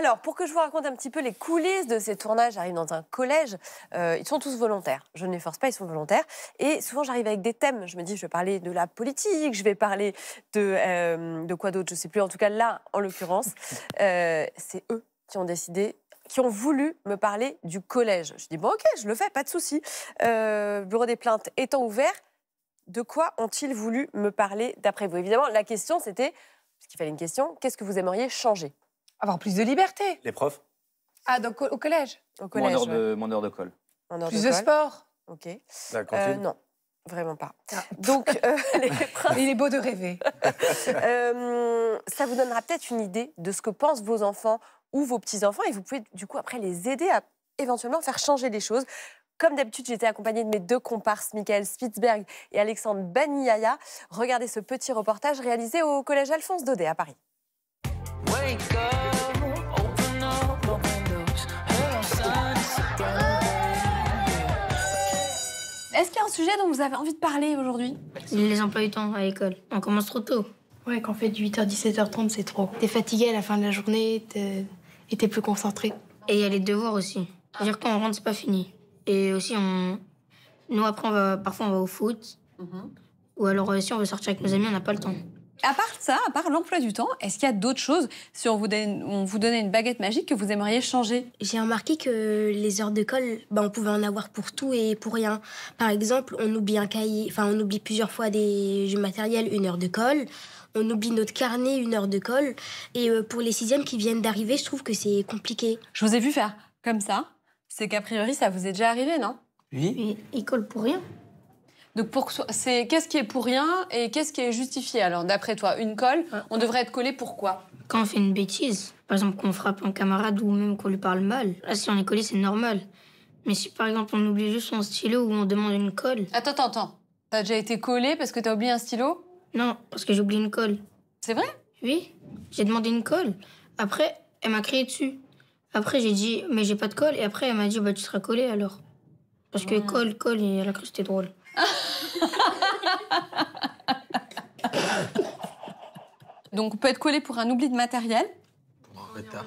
Alors, pour que je vous raconte un petit peu les coulisses de ces tournages, j'arrive dans un collège. Euh, ils sont tous volontaires. Je ne les force pas, ils sont volontaires. Et souvent, j'arrive avec des thèmes. Je me dis, je vais parler de la politique, je vais parler de, euh, quoi d'autre, je ne sais plus. En tout cas, là, en l'occurrence, euh, c'est eux qui ont décidé qui ont voulu me parler du collège. Je dis, bon, ok, je le fais, pas de souci. bureau des plaintes étant ouvert, de quoi ont-ils voulu me parler d'après vous Évidemment, la question, c'était, parce qu'il fallait une question, qu'est-ce que vous aimeriez changer avoir plus de liberté. Les profs Ah, donc au, collège Au collège. Mon heure, de, de colle. plus de, sport Ok. Euh, non. Vraiment pas. Ah. Donc, euh, il est beau de rêver. Euh, ça vous donnera peut-être une idée de ce que pensent vos enfants ou vos petits-enfants et vous pouvez du coup après les aider à éventuellement faire changer les choses. Comme d'habitude, j'étais accompagnée de mes deux comparses, Michael Spitzberg et Alexandre Baniaya. Regardez ce petit reportage réalisé au Collège Alphonse Daudet à Paris. Est-ce qu'il y a un sujet dont vous avez envie de parler aujourd'hui Les emplois du temps à l'école. On commence trop tôt. Ouais, qu'en fait, 8h, 17h30, c'est trop. T'es fatigué à la fin de la journée t'es... et t'es plus concentré. Et il y a les devoirs aussi. C'est-à-dire qu'on rentre, c'est pas fini. Et aussi, on... nous, après, on va... parfois, on va au foot. Mhm. Ou alors, euh, si on veut sortir avec nos amis, on n'a pas le temps. À part ça, à part l'emploi du temps, est-ce qu'il y a d'autres choses Si on vous, on vous donnait une baguette magique que vous aimeriez changer J'ai remarqué que les heures de colle, ben, on pouvait en avoir pour tout et pour rien. Par exemple, on oublie un cahier, enfin on oublie plusieurs fois des, du matériel, une heure de colle on oublie notre carnet, une heure de colle. Et euh, pour les sixièmes qui viennent d'arriver, je trouve que c'est compliqué. Je vous ai vu faire comme ça. C'est qu'a priori, ça vous est déjà arrivé, non Oui. Ils collent pour rien. Donc pour c'est qu'est-ce qui est pour rien et qu'est-ce qui est justifié Alors d'après toi, une colle, on devrait être collé pourquoi Quand on fait une bêtise, par exemple qu'on frappe un camarade ou même qu'on lui parle mal, là si on est collé c'est normal. Mais si par exemple on oublie juste son stylo ou on demande une colle. Attends, attends, attends. T'as déjà été collé parce que t'as oublié un stylo Non, parce que j'ai oublié une colle. C'est vrai Oui, j'ai demandé une colle. Après, elle m'a crié dessus. Après, j'ai dit, mais j'ai pas de colle. Et après, elle m'a dit, bah tu seras collé alors. Parce que hmm. colle, colle, et elle a cru que c'était drôle. Donc, on peut être collé pour un oubli de matériel. Pour un retard.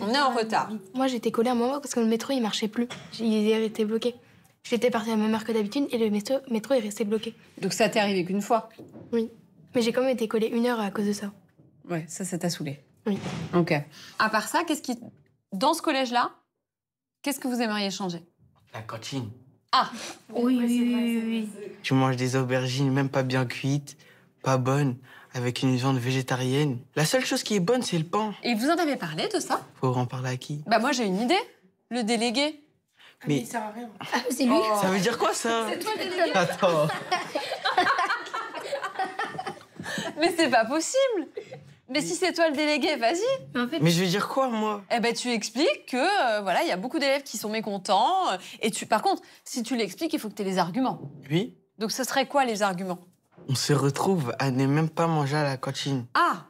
On est en retard. Moi, j'étais collée à un moment parce que le métro, il marchait plus. Il était bloqué. J'étais partie à ma même heure que d'habitude et le métro, métro est resté bloqué. Donc, ça t'est arrivé qu'une fois Oui. Mais j'ai quand même été collé une heure à cause de ça. Ouais, ça, ça t'a saoulé. Oui. Ok. À part ça, qu'est-ce qui. Dans ce collège-là, qu'est-ce que vous aimeriez changer La cantine. Ah Oui, oui, oui, oui, Tu manges des aubergines même pas bien cuites, pas bonnes, avec une viande végétarienne. La seule chose qui est bonne, c'est le pain. Et vous en avez parlé de ça Faut en parler à qui Bah moi j'ai une idée. Le délégué. Ah, mais... sert à rien. Ah, c'est lui oh. Ça veut dire quoi ça C'est toi le délégué. Attends. Mais c'est pas possible mais si c'est toi le délégué, vas-y. Mais, je vais dire quoi, moi Eh ben, tu expliques que euh, voilà, il y a beaucoup d'élèves qui sont mécontents. Euh, et tu, par contre, si tu l'expliques, il faut que tu aies les arguments. Oui. Donc, ce serait quoi les arguments On se retrouve à ne même pas manger à la cantine. Ah.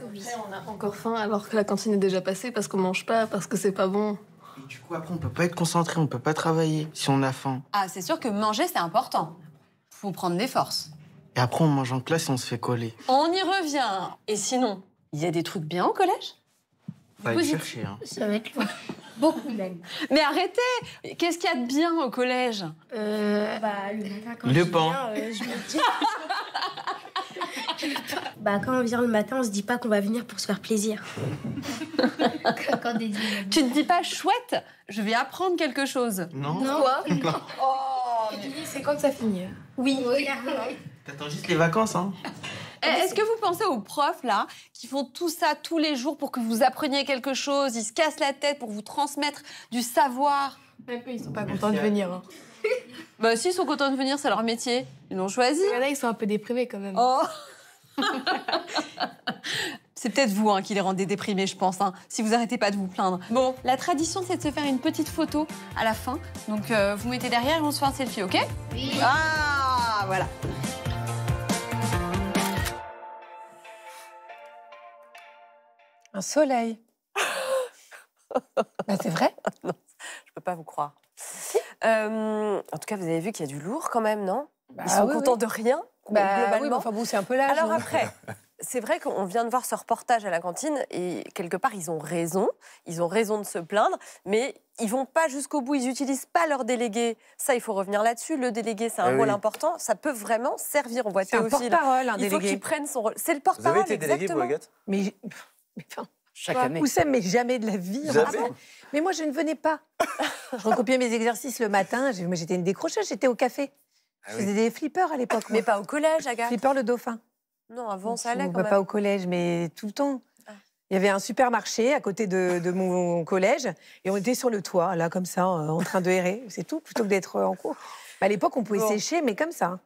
Donc, après, on a encore faim alors que la cantine est déjà passée parce qu'on mange pas parce que c'est pas bon. Et du coup, après, on peut pas être concentré, on peut pas travailler si on a faim. Ah, c'est sûr que manger, c'est important. Faut prendre des forces. Et après, on mange en classe et on se fait coller. On y revient. Et sinon, il y a des trucs bien au collège Pas aller chercher. Hein. Ça va être loin. Beaucoup même. Mais arrêtez Qu'est-ce qu'il y a de bien au collège euh, bah, Le matin, quand le je euh, je me dis... bah, quand on vient le matin, on se dit pas qu'on va venir pour se faire plaisir. quand, des... Tu te dis pas chouette, je vais apprendre quelque chose. Non. non. Oh, C'est quand ça finit. Oui. oui. T'attends juste les vacances, hein eh, Est-ce que vous pensez aux profs, là, qui font tout ça tous les jours pour que vous appreniez quelque chose Ils se cassent la tête pour vous transmettre du savoir Même eux, ils sont pas contents de venir. Hein. bah, si, ils sont contents de venir, c'est leur métier. Ils l'ont choisi. Il y en a, ils sont un peu déprimés quand même. Oh. C'est peut-être vous hein, qui les rendez déprimés, je pense, hein, si vous arrêtez pas de vous plaindre. Bon, la tradition, c'est de se faire une petite photo à la fin. Donc, euh, vous mettez derrière et on se fait un selfie, ok Oui. Ah, voilà. Un soleil. Bah, c'est vrai non, Je peux pas vous croire. Euh, en tout cas, vous avez vu qu'il y a du lourd quand même, non bah, Ils sont contents de rien. Bah oui, mais enfin bon, c'est un peu l'âge. Alors hein. après, c'est vrai qu'on vient de voir ce reportage à la cantine et quelque part, ils ont raison. Ils ont raison de se plaindre, mais ils vont pas jusqu'au bout. Ils n'utilisent pas leur délégué. Ça, il faut revenir là-dessus. Le délégué, c'est un ah rôle important. Ça peut vraiment servir. On voit C'est un porte-parole, un délégué. Il faut qu'il prenne son rôle. C'est le porte-parole, exactement. Délégué, vous, Agathe mais Enfin, Chaque année. mais jamais de la vie. mais moi, je ne venais pas. je recopiais mes exercices le matin. J'étais une décrocheuse, j'étais au café. Ah je faisais des flippers à l'époque. Mais pas au collège, Agathe. Flipper le dauphin. Non, avant, ça allait quand Pas au collège, mais tout le temps. Ah. Il y avait un supermarché à côté de, mon collège et on était sur le toit, là, comme ça, euh, en train de errer. C'est tout, plutôt que d'être en cours. À l'époque, on pouvait sécher, mais comme ça.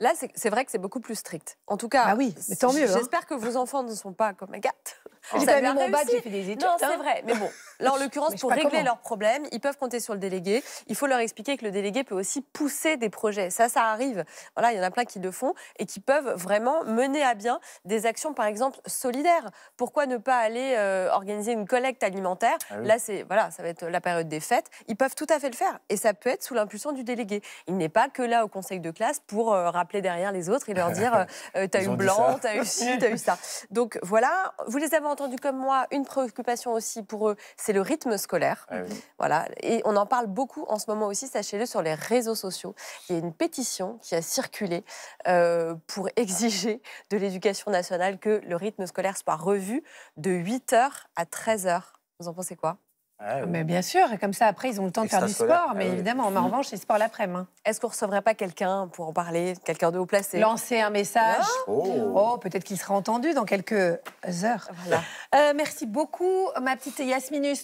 Là, c'est vrai que c'est beaucoup plus strict. En tout cas, bah oui, mais tant mieux. Hein. J'espère que vos enfants ne sont pas comme Agathe. J'ai mon j'ai fait des Non, c'est hein. vrai. Mais bon, là, en l'occurrence, pour régler leurs problèmes, ils peuvent compter sur le délégué. Il faut leur expliquer que le délégué peut aussi pousser des projets. Ça, ça arrive. Voilà, il y en a plein qui le font et qui peuvent vraiment mener à bien des actions, par exemple, solidaires. Pourquoi ne pas aller euh, organiser une collecte alimentaire ah Là, c'est voilà, ça va être la période des fêtes. Ils peuvent tout à fait le faire. Et ça peut être sous l'impulsion du délégué. Il n'est pas que là au conseil de classe pour euh, rappeler derrière les autres et leur dire euh, t'as eu blanc, t'as eu ci, t'as eu ça. Donc voilà, vous les avez entendu comme moi, une préoccupation aussi pour eux, c'est le rythme scolaire. Ah voilà. Et on en parle beaucoup en ce moment aussi, sachez-le, sur les réseaux sociaux. Il y a une pétition qui a circulé euh, pour exiger de l'éducation nationale que le rythme scolaire soit revu de 8h à 13h. Vous en pensez quoi ah mais bien sûr, comme ça, après, ils ont le temps de faire du sport, ah mais évidemment, en revanche, c'est sport l'après-midi. Hein. Est-ce qu'on ne recevrait pas quelqu'un pour en parler, quelqu'un de haut placé Lancer un message ah oh. oh, peut-être qu'il sera entendu dans quelques heures. Voilà. Euh, merci beaucoup, ma petite Yasminus.